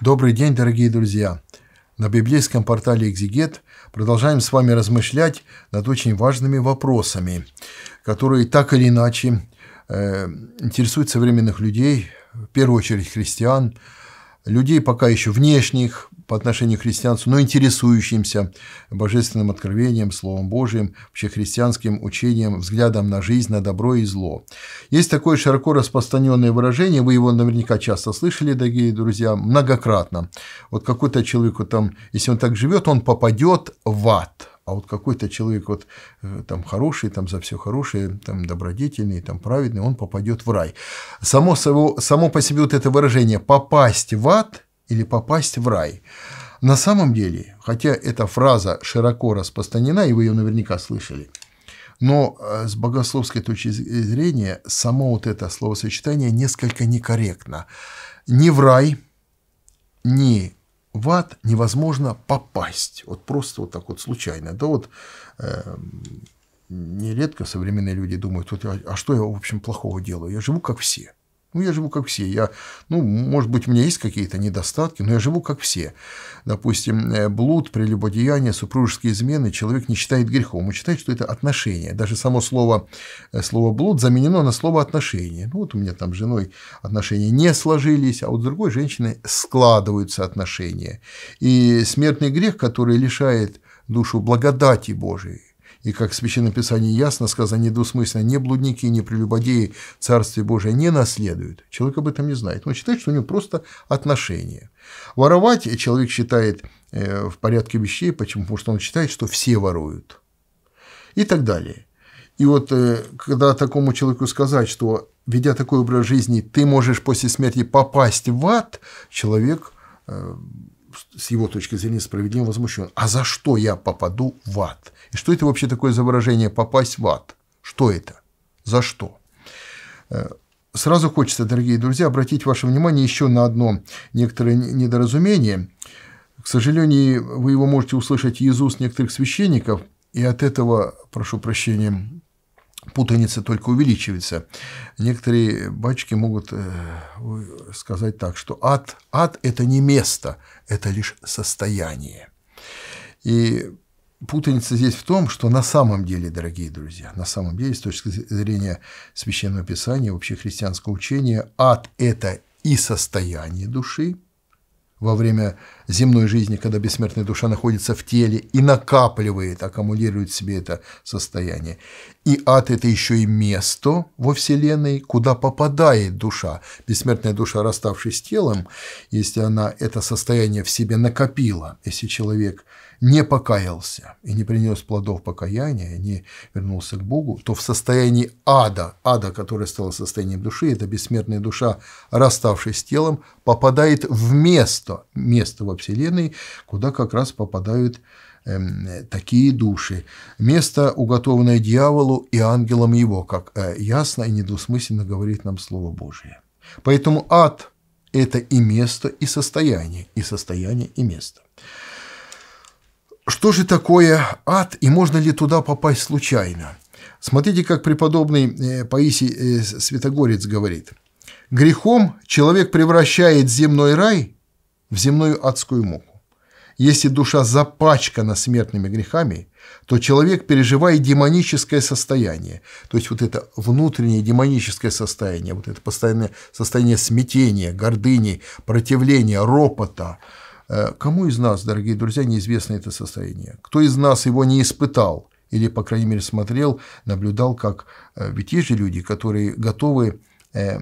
Добрый день, дорогие друзья! На библейском портале «Экзигет» продолжаем с вами размышлять над очень важными вопросами, которые так или иначе э, интересуют современных людей, в первую очередь христиан, людей пока еще внешних, по отношению к христианству, но интересующимся божественным откровением, Словом Божьим, вообще христианским учением, взглядом на жизнь, на добро и зло. Есть такое широко распространенное выражение, вы его наверняка часто слышали, дорогие друзья, многократно. Вот какой-то человек, там, если он так живет, он попадет в ад – а вот какой-то человек вот э, там хороший, там за все хорошее, там добродетельный, там праведный, он попадет в рай. Само, само, само по себе вот это выражение «попасть в ад» или попасть в рай. На самом деле, хотя эта фраза широко распространена, и вы ее наверняка слышали, но э, с богословской точки э, зрения само вот это словосочетание несколько некорректно. Ни в рай, ни в ад невозможно попасть. Вот просто вот так вот случайно. Да вот э, нередко современные люди думают, вот, а что я, в общем, плохого делаю? Я живу как все. Ну, я живу как все. Я, ну, может быть, у меня есть какие-то недостатки, но я живу как все. Допустим, э, блуд, прелюбодеяние, супружеские измены человек не считает грехом. Он считает, что это отношения. Даже само слово, э, слово «блуд» заменено на слово «отношения». Ну, вот у меня там с женой отношения не сложились, а вот с другой женщиной складываются отношения. И смертный грех, который лишает душу благодати Божией, и как в Священном Писании ясно сказано недвусмысленно, ни блудники, ни прелюбодеи Царствие Божие не наследуют. Человек об этом не знает. Он считает, что у него просто отношения. Воровать человек считает э, в порядке вещей. Почему? Потому что он считает, что все воруют. И так далее. И вот э, когда такому человеку сказать, что ведя такой образ жизни, ты можешь после смерти попасть в ад, человек э, с его точки зрения справедливо возмущен. А за что я попаду в ад? И что это вообще такое за выражение «попасть в ад»? Что это? За что? Э, сразу хочется, дорогие друзья, обратить ваше внимание еще на одно некоторое недоразумение. К сожалению, вы его можете услышать из уст некоторых священников, и от этого, прошу прощения, путаница только увеличивается. Некоторые батюшки могут э, сказать так, что ад, ад – это не место, это лишь состояние. И путаница здесь в том, что на самом деле, дорогие друзья, на самом деле, с точки зрения Священного Писания, христианского учения, ад – это и состояние души во время земной жизни, когда бессмертная душа находится в теле и накапливает, аккумулирует в себе это состояние. И ад – это еще и место во Вселенной, куда попадает душа. Бессмертная душа, расставшись с телом, если она это состояние в себе накопила, если человек не покаялся и не принес плодов покаяния, не вернулся к Богу, то в состоянии ада, ада, которое стало состоянием души, это бессмертная душа, расставшись с телом, попадает в место, место во Вселенной, куда как раз попадают эм, такие души. Место, уготованное дьяволу и ангелам его, как э, ясно и недвусмысленно говорит нам Слово Божие. Поэтому ад – это и место, и состояние, и состояние, и место. Что же такое ад, и можно ли туда попасть случайно? Смотрите, как преподобный э, Паисий э, Святогорец говорит. «Грехом человек превращает земной рай в земную адскую муку. Если душа запачкана смертными грехами, то человек переживает демоническое состояние, то есть вот это внутреннее демоническое состояние, вот это постоянное состояние смятения, гордыни, противления, ропота. Э, кому из нас, дорогие друзья, неизвестно это состояние? Кто из нас его не испытал? Или, по крайней мере, смотрел, наблюдал, как... Э, ведь есть же люди, которые готовы э,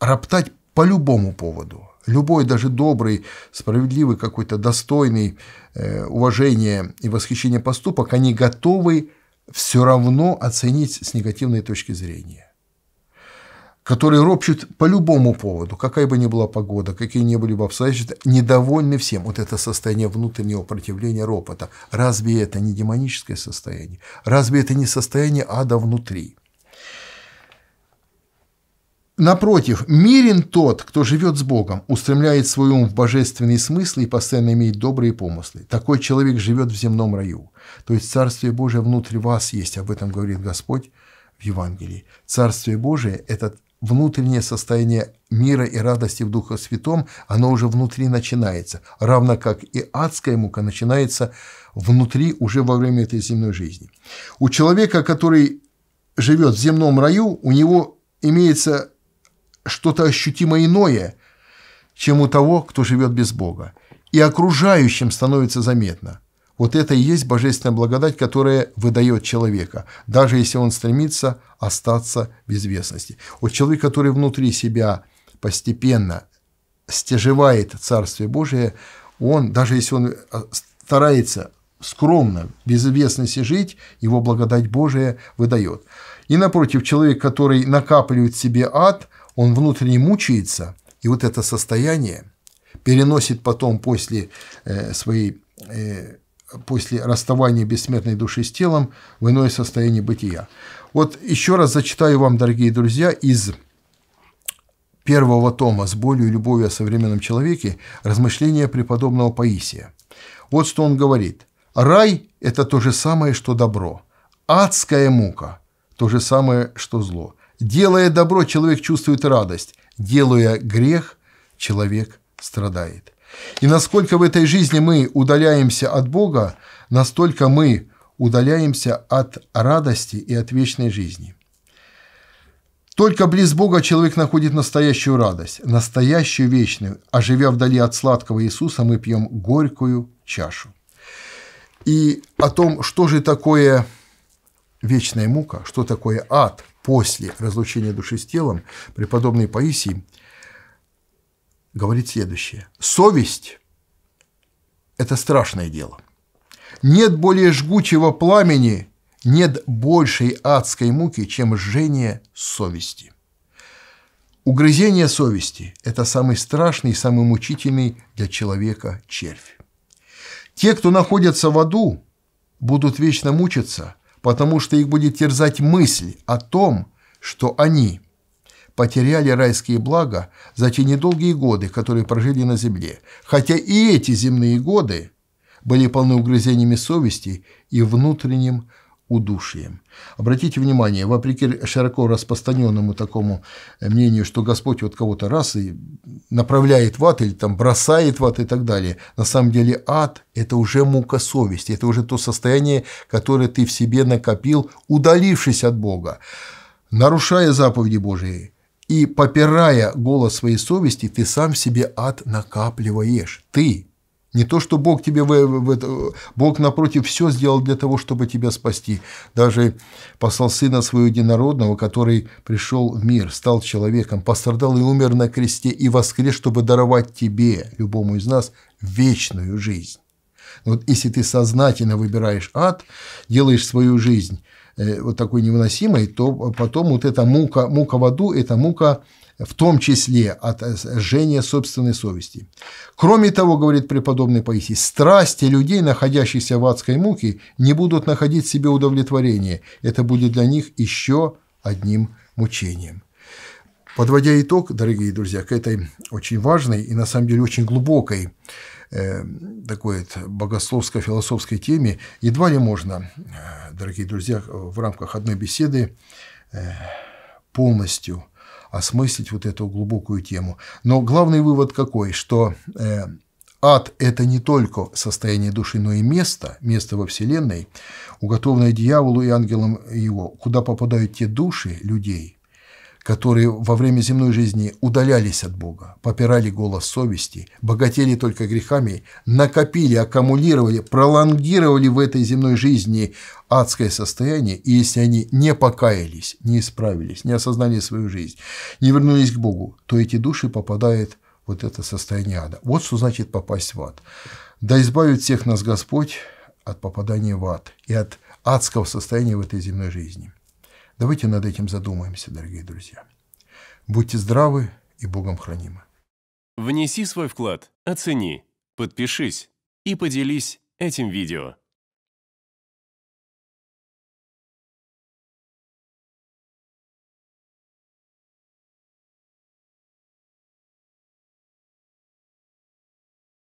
роптать по любому поводу – любой даже добрый, справедливый какой-то достойный э, уважения и восхищения поступок, они готовы все равно оценить с негативной точки зрения которые ропчут по любому поводу, какая бы ни была погода, какие ни были бы обстоятельства, недовольны всем. Вот это состояние внутреннего противления ропота. Разве это не демоническое состояние? Разве это не состояние ада внутри? Напротив, мирен тот, кто живет с Богом, устремляет свой ум в божественные смыслы и постоянно имеет добрые помыслы. Такой человек живет в земном раю. То есть Царствие Божие внутри вас есть, об этом говорит Господь в Евангелии. Царствие Божие – это внутреннее состояние мира и радости в Духе Святом, оно уже внутри начинается, равно как и адская мука начинается внутри уже во время этой земной жизни. У человека, который живет в земном раю, у него имеется что-то ощутимо иное, чем у того, кто живет без Бога. И окружающим становится заметно. Вот это и есть божественная благодать, которая выдает человека, даже если он стремится остаться в известности. Вот человек, который внутри себя постепенно стяжевает Царствие Божие, он, даже если он э, старается скромно, без известности жить, его благодать Божия выдает. И напротив, человек, который накапливает себе ад – он внутренне мучается, и вот это состояние переносит потом после э, своей э, после расставания бессмертной души с телом в иное состояние бытия. Вот еще раз зачитаю вам, дорогие друзья, из первого тома «С болью и любовью о современном человеке» размышления преподобного Паисия. Вот что он говорит. «Рай – это то же самое, что добро. Адская мука – то же самое, что зло. Делая добро, человек чувствует радость. Делая грех, человек страдает. И насколько в этой жизни мы удаляемся от Бога, настолько мы удаляемся от радости и от вечной жизни. Только близ Бога человек находит настоящую радость, настоящую вечную, а живя вдали от сладкого Иисуса, мы пьем горькую чашу. И о том, что же такое вечная мука, что такое ад – после разлучения души с телом преподобный Паисий говорит следующее. Совесть – это страшное дело. Нет более жгучего пламени, нет большей адской муки, чем жжение совести. Угрызение совести – это самый страшный и самый мучительный для человека червь. Те, кто находятся в аду, будут вечно мучиться – потому что их будет терзать мысль о том, что они потеряли райские блага за те недолгие годы, которые прожили на земле, хотя и эти земные годы были полны угрызениями совести и внутренним удушьем. Обратите внимание, вопреки широко распространенному такому мнению, что Господь вот кого-то раз и направляет в ад или там бросает в ад и так далее, на самом деле ад – это уже мука совести, это уже то состояние, которое ты в себе накопил, удалившись от Бога, нарушая заповеди Божии, и попирая голос своей совести, ты сам себе ад накапливаешь. Ты, не то, что Бог тебе в, в это, Бог напротив все сделал для того, чтобы тебя спасти. Даже послал Сына Своего Единородного, который пришел в мир, стал человеком, пострадал и умер на кресте, и воскрес, чтобы даровать тебе, любому из нас, вечную жизнь. Вот если ты сознательно выбираешь ад, делаешь свою жизнь э, вот такой невыносимой, то потом вот эта мука, мука в аду – это мука в том числе от э, жжения собственной совести. Кроме того, говорит преподобный Паисий, страсти людей, находящихся в адской муке, не будут находить в себе удовлетворения. Это будет для них еще одним мучением. Подводя итог, дорогие друзья, к этой очень важной и на самом деле очень глубокой э, такой богословско-философской теме, едва ли можно, э, дорогие друзья, в рамках одной беседы полностью осмыслить вот эту глубокую тему. Но главный вывод какой, что э, ад – это не только состояние души, но и место, место во Вселенной, уготованное дьяволу и ангелам его, куда попадают те души людей, которые во время земной жизни удалялись от Бога, попирали голос совести, богатели только грехами, накопили, аккумулировали, пролонгировали в этой земной жизни адское состояние, и если они не покаялись, не исправились, не осознали свою жизнь, не вернулись к Богу, то эти души попадают в вот это состояние ада. Вот что значит попасть в ад. Да избавит всех нас Господь от попадания в ад и от адского состояния в этой земной жизни. Давайте над этим задумаемся, дорогие друзья. Будьте здравы и Богом хранимы. Внеси свой вклад, оцени, подпишись и поделись этим видео.